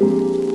Thank you.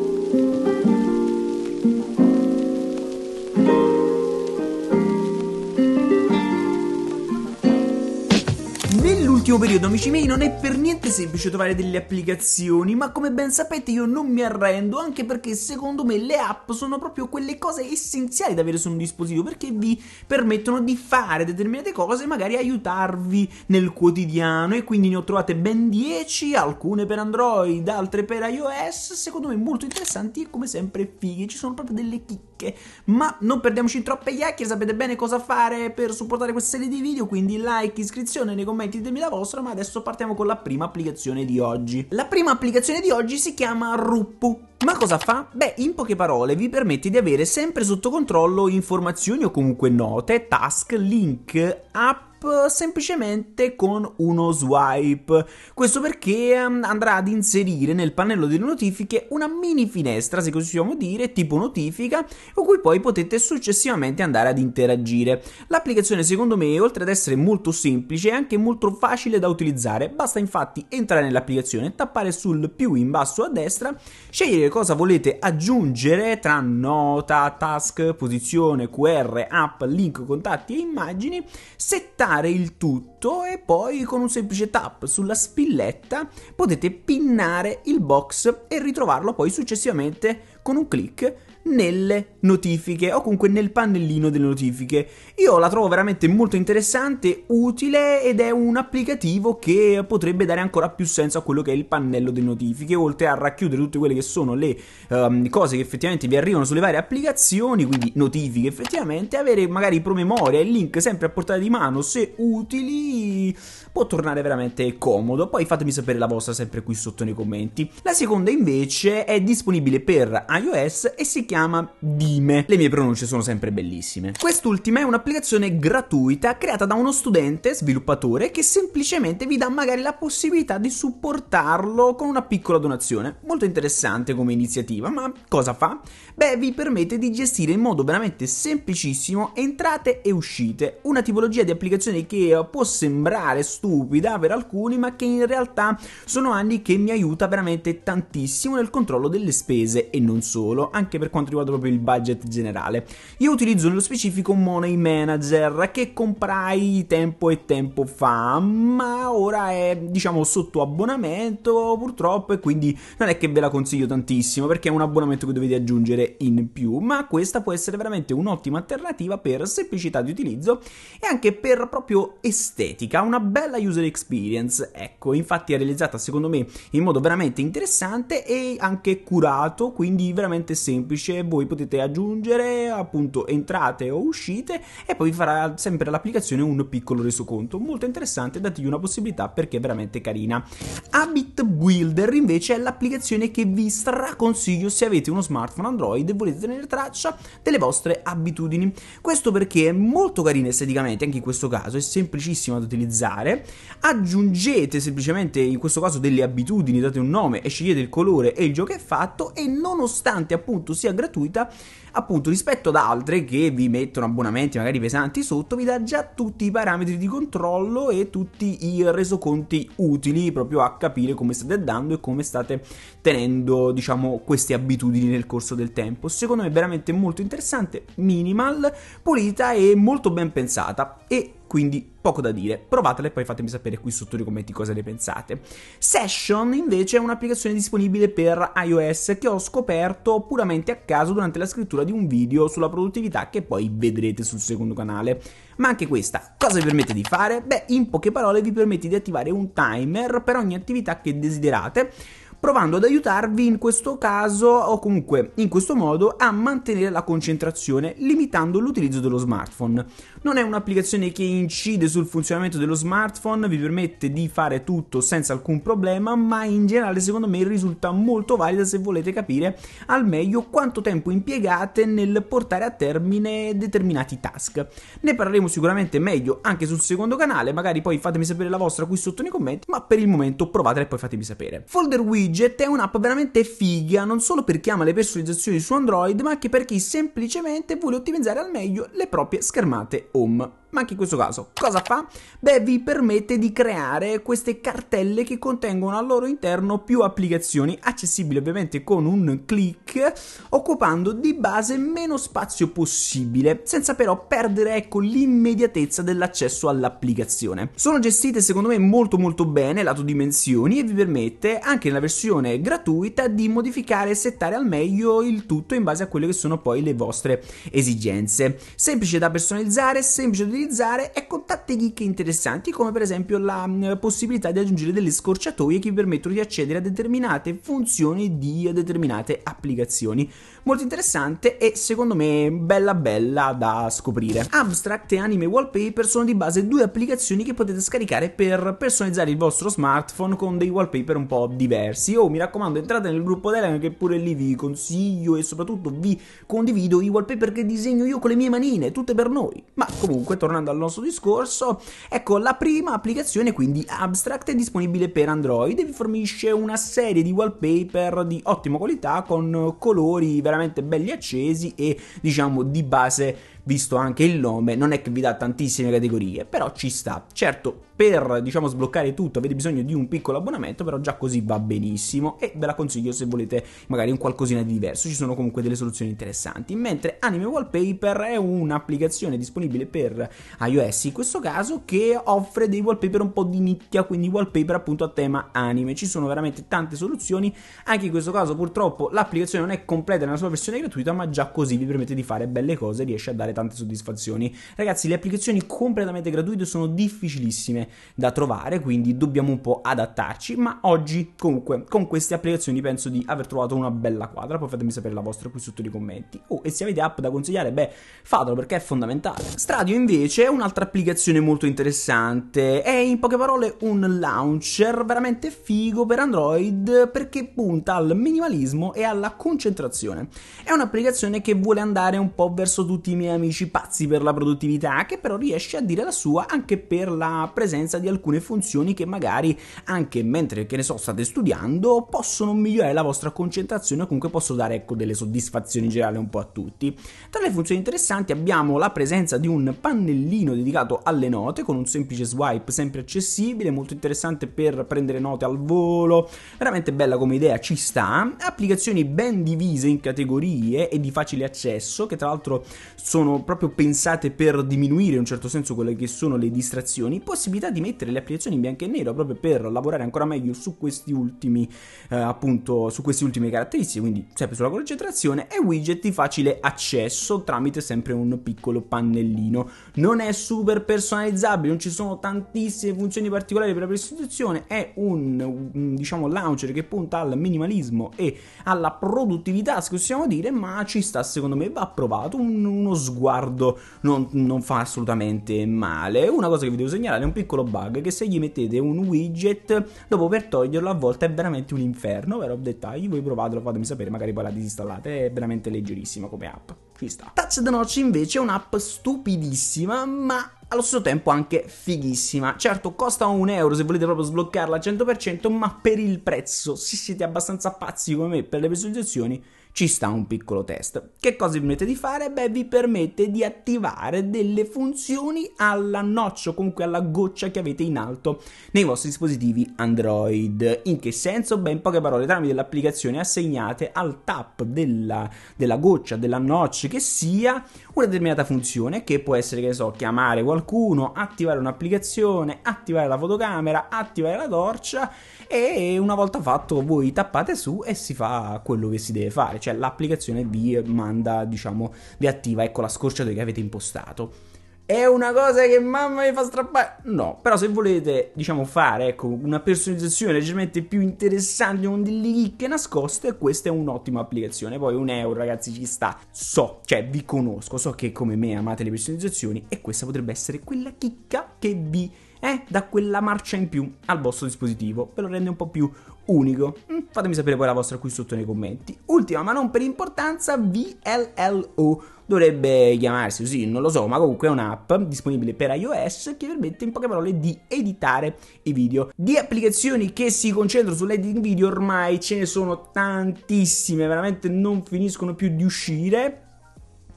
Bellissimo periodo amici miei, non è per niente semplice trovare delle applicazioni, ma come ben sapete io non mi arrendo, anche perché secondo me le app sono proprio quelle cose essenziali da avere su un dispositivo, perché vi permettono di fare determinate cose e magari aiutarvi nel quotidiano, e quindi ne ho trovate ben 10, alcune per Android, altre per iOS, secondo me molto interessanti e come sempre fighe, ci sono proprio delle chicche, ma non perdiamoci in troppe chiacchiere, sapete bene cosa fare per supportare questa serie di video, quindi like, iscrizione nei commenti ditemi la vostra, vostra, ma adesso partiamo con la prima applicazione di oggi. La prima applicazione di oggi si chiama Ruppu. Ma cosa fa? Beh, in poche parole vi permette di avere sempre sotto controllo informazioni o comunque note, task, link, app semplicemente con uno swipe. Questo perché ehm, andrà ad inserire nel pannello delle notifiche una mini finestra, se così possiamo dire, tipo notifica, con cui poi potete successivamente andare ad interagire. L'applicazione secondo me, oltre ad essere molto semplice, è anche molto facile da utilizzare. Basta infatti entrare nell'applicazione, tappare sul più in basso a destra, scegliere cosa volete aggiungere tra nota, task, posizione, QR, app, link, contatti e immagini, settare scattare il tutto e poi con un semplice tap sulla spilletta potete pinnare il box e ritrovarlo poi successivamente con un click nelle notifiche o comunque nel pannellino delle notifiche. Io la trovo veramente molto interessante, utile ed è un applicativo che potrebbe dare ancora più senso a quello che è il pannello delle notifiche, oltre a racchiudere tutte quelle che sono le um, cose che effettivamente vi arrivano sulle varie applicazioni, quindi notifiche effettivamente, avere magari promemoria e link sempre a portata di mano se utili può tornare veramente comodo. Poi fatemi sapere la vostra sempre qui sotto nei commenti. La seconda invece è disponibile per iOS e si chiama chiama Dime. Le mie pronunce sono sempre bellissime. Quest'ultima è un'applicazione gratuita creata da uno studente sviluppatore che semplicemente vi dà magari la possibilità di supportarlo con una piccola donazione. Molto interessante come iniziativa, ma cosa fa? Beh, vi permette di gestire in modo veramente semplicissimo entrate e uscite, una tipologia di applicazione che può sembrare stupida per alcuni, ma che in realtà sono anni che mi aiuta veramente tantissimo nel controllo delle spese e non solo, anche per quanto quanto riguarda proprio il budget generale. Io utilizzo nello specifico Money Manager che comprai tempo e tempo fa, ma ora è diciamo sotto abbonamento purtroppo e quindi non è che ve la consiglio tantissimo perché è un abbonamento che dovete aggiungere in più, ma questa può essere veramente un'ottima alternativa per semplicità di utilizzo e anche per proprio estetica, una bella user experience. Ecco, infatti è realizzata secondo me in modo veramente interessante e anche curato, quindi veramente semplice dice voi potete aggiungere appunto entrate o uscite e poi vi farà sempre l'applicazione un piccolo resoconto. Molto interessante, dategli una possibilità perché è veramente carina. Habit Builder invece è l'applicazione che vi straconsiglio se avete uno smartphone Android e volete tenere traccia delle vostre abitudini. Questo perché è molto carina esteticamente, anche in questo caso è semplicissima da utilizzare. Aggiungete semplicemente in questo caso delle abitudini, date un nome e scegliete il colore e il gioco è fatto e nonostante appunto sia gratuita, appunto rispetto ad altre che vi mettono abbonamenti magari pesanti sotto, vi dà già tutti i parametri di controllo e tutti i resoconti utili proprio a capire come state andando e come state tenendo, diciamo, queste abitudini nel corso del tempo. Secondo me è veramente molto interessante, minimal, pulita e molto ben pensata e quindi poco da dire. Provatele e poi fatemi sapere qui sotto nei commenti cosa ne pensate. Session invece è un'applicazione disponibile per iOS che ho scoperto puramente a caso durante la scrittura di un video sulla produttività che poi vedrete sul secondo canale. Ma anche questa cosa vi permette di fare? Beh, in poche parole vi permette di attivare un timer per ogni attività che desiderate provando ad aiutarvi in questo caso o comunque in questo modo a mantenere la concentrazione limitando l'utilizzo dello smartphone. Non è un'applicazione che incide sul funzionamento dello smartphone, vi permette di fare tutto senza alcun problema, ma in generale secondo me risulta molto valida se volete capire al meglio quanto tempo impiegate nel portare a termine determinati task. Ne parleremo sicuramente meglio anche sul secondo canale, magari poi fatemi sapere la vostra qui sotto nei commenti, ma per il momento provatela e poi fatemi sapere. Folder Widget è un'app veramente figa, non solo per chi ama le personalizzazioni su Android, ma anche per chi semplicemente vuole ottimizzare al meglio le proprie schermate Om ma anche in questo caso cosa fa? Beh, vi permette di creare queste cartelle che contengono al loro interno più applicazioni, accessibili ovviamente con un clic, occupando di base meno spazio possibile, senza però perdere ecco l'immediatezza dell'accesso all'applicazione. Sono gestite secondo me molto molto bene lato dimensioni e vi permette anche nella versione gratuita di modificare e settare al meglio il tutto in base a quelle che sono poi le vostre esigenze. Semplice da personalizzare, semplice da utilizzare utilizzare e con tante chicche interessanti come per esempio la mm, possibilità di aggiungere delle scorciatoie che vi permettono di accedere a determinate funzioni di determinate applicazioni. Molto interessante e secondo me bella bella da scoprire. Abstract e Anime Wallpaper sono di base due applicazioni che potete scaricare per personalizzare il vostro smartphone con dei wallpaper un po' diversi. Oh, mi raccomando, entrate nel gruppo Telegram che pure lì vi consiglio e soprattutto vi condivido i wallpaper che disegno io con le mie manine, tutte per noi. Ma comunque, tornando tornando al nostro discorso, ecco la prima applicazione quindi Abstract è disponibile per Android e vi fornisce una serie di wallpaper di ottima qualità con colori veramente belli accesi e diciamo di base visto anche il nome, non è che vi dà tantissime categorie, però ci sta. Certo, per diciamo sbloccare tutto avete bisogno di un piccolo abbonamento, però già così va benissimo e ve la consiglio se volete magari un qualcosina di diverso, ci sono comunque delle soluzioni interessanti. Mentre Anime Wallpaper è un'applicazione disponibile per iOS in questo caso che offre dei wallpaper un po' di nicchia, quindi wallpaper appunto a tema anime. Ci sono veramente tante soluzioni, anche in questo caso purtroppo l'applicazione non è completa nella sua versione gratuita, ma già così vi permette di fare belle cose, riesce a dare tante soddisfazioni. Ragazzi, le applicazioni completamente gratuite sono difficilissime da trovare, quindi dobbiamo un po' adattarci, ma oggi comunque con queste applicazioni penso di aver trovato una bella quadra, poi fatemi sapere la vostra qui sotto nei commenti. Oh, e se avete app da consigliare, beh, fatelo perché è fondamentale. Stradio invece è un'altra applicazione molto interessante, è in poche parole un launcher veramente figo per Android perché punta al minimalismo e alla concentrazione. È un'applicazione che vuole andare un po' verso tutti i miei amici amici pazzi per la produttività, che però riesce a dire la sua anche per la presenza di alcune funzioni che magari anche mentre che ne so state studiando possono migliorare la vostra concentrazione o comunque possono dare ecco delle soddisfazioni in generale un po' a tutti. Tra le funzioni interessanti abbiamo la presenza di un pannellino dedicato alle note con un semplice swipe sempre accessibile, molto interessante per prendere note al volo, veramente bella come idea, ci sta. Applicazioni ben divise in categorie e di facile accesso che tra l'altro sono proprio pensate per diminuire in un certo senso quelle che sono le distrazioni, possibilità di mettere le applicazioni in bianco e nero proprio per lavorare ancora meglio su questi ultimi, eh, appunto, su queste ultime caratteristiche, quindi sempre sulla concentrazione, e widget di facile accesso tramite sempre un piccolo pannellino. Non è super personalizzabile, non ci sono tantissime funzioni particolari per la restituzione, è un, un diciamo, launcher che punta al minimalismo e alla produttività, se possiamo dire, ma ci sta secondo me, va provato un, uno sguardo sguardo non, non fa assolutamente male. Una cosa che vi devo segnalare è un piccolo bug che se gli mettete un widget, dopo per toglierlo a volte è veramente un inferno, vero? Dettagli, voi provatelo, fatemi sapere, magari poi la disinstallate, è veramente leggerissima come app. Ci sta. Touch the Notch invece è un'app stupidissima, ma allo stesso tempo anche fighissima. Certo, costa un euro se volete proprio sbloccarla al 100%, ma per il prezzo, se siete abbastanza pazzi come me per le visualizzazioni, ci sta un piccolo test. Che cosa vi permette di fare? Beh, vi permette di attivare delle funzioni alla noccia, o comunque alla goccia che avete in alto nei vostri dispositivi Android. In che senso? Beh, in poche parole, tramite l'applicazione assegnate al tap della, della goccia, della noccia, che sia, una determinata funzione che può essere, che ne so, chiamare qualcuno, attivare un'applicazione, attivare la fotocamera, attivare la torcia e una volta fatto voi tappate su e si fa quello che si deve fare cioè l'applicazione vi manda, diciamo, vi attiva ecco la scorciatoia che avete impostato. È una cosa che mamma mi fa strappare. No, però se volete, diciamo, fare ecco, una personalizzazione leggermente più interessante con delle chicche nascoste, questa è un'ottima applicazione. Poi un euro, ragazzi, ci sta. So, cioè, vi conosco, so che come me amate le personalizzazioni e questa potrebbe essere quella chicca che vi eh, dà quella marcia in più al vostro dispositivo, ve lo rende un po' più unico. Mm, fatemi sapere poi la vostra qui sotto nei commenti. Ultima, ma non per importanza, VLLO dovrebbe chiamarsi così, non lo so, ma comunque è un'app disponibile per iOS che permette in poche parole di editare i video. Di applicazioni che si concentrano sull'editing video ormai ce ne sono tantissime, veramente non finiscono più di uscire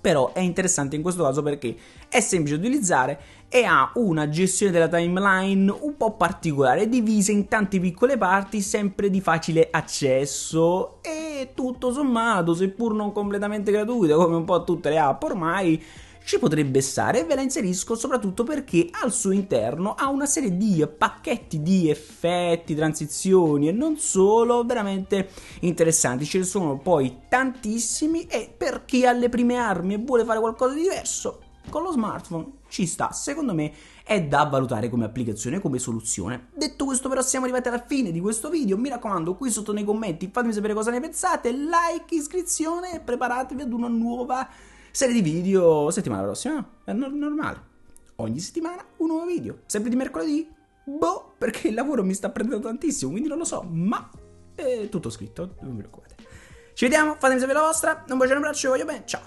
però è interessante in questo caso perché è semplice da utilizzare e ha una gestione della timeline un po' particolare, divisa in tante piccole parti, sempre di facile accesso e tutto sommato, seppur non completamente gratuita come un po' tutte le app ormai, ci potrebbe stare e ve la inserisco soprattutto perché al suo interno ha una serie di pacchetti di effetti, transizioni e non solo veramente interessanti. Ce ne sono poi tantissimi e per chi ha le prime armi e vuole fare qualcosa di diverso, con lo smartphone ci sta, secondo me è da valutare come applicazione, come soluzione. Detto questo però siamo arrivati alla fine di questo video, mi raccomando qui sotto nei commenti fatemi sapere cosa ne pensate, like, iscrizione e preparatevi ad una nuova Serie di video settimana prossima, è normale. Ogni settimana un nuovo video, sempre di mercoledì. Boh, perché il lavoro mi sta prendendo tantissimo, quindi non lo so, ma è eh, tutto scritto, non vi preoccupate. Ci vediamo, fatemi sapere la vostra, un bacione, un abbraccio, voglio bene, ciao!